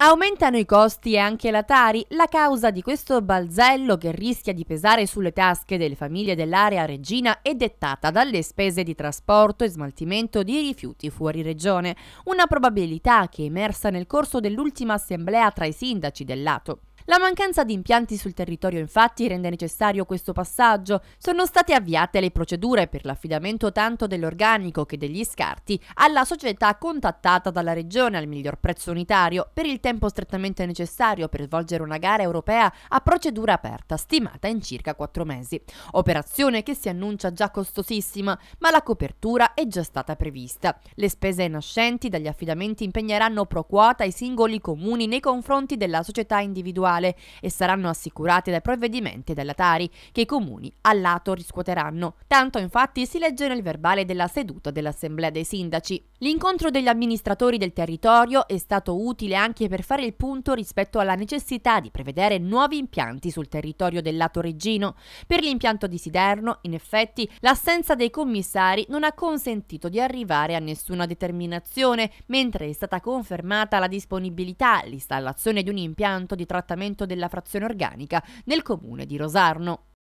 Aumentano i costi e anche la Tari, la causa di questo balzello che rischia di pesare sulle tasche delle famiglie dell'area regina è dettata dalle spese di trasporto e smaltimento di rifiuti fuori regione, una probabilità che è emersa nel corso dell'ultima assemblea tra i sindaci del lato. La mancanza di impianti sul territorio infatti rende necessario questo passaggio. Sono state avviate le procedure per l'affidamento tanto dell'organico che degli scarti alla società contattata dalla Regione al miglior prezzo unitario per il tempo strettamente necessario per svolgere una gara europea a procedura aperta stimata in circa 4 mesi. Operazione che si annuncia già costosissima, ma la copertura è già stata prevista. Le spese nascenti dagli affidamenti impegneranno pro quota i singoli comuni nei confronti della società individuale fiscale e saranno assicurate dai provvedimenti della Tari che i comuni a lato riscuoteranno. Tanto infatti si legge nel verbale della seduta dell'Assemblea dei Sindaci. L'incontro degli amministratori del territorio è stato utile anche per fare il punto rispetto alla necessità di prevedere nuovi impianti sul territorio del lato reggino. Per l'impianto di Siderno, in effetti, l'assenza dei commissari non ha consentito di arrivare a nessuna determinazione, mentre è stata confermata la disponibilità all'installazione di un impianto di trattamento della frazione organica nel comune di Rosarno.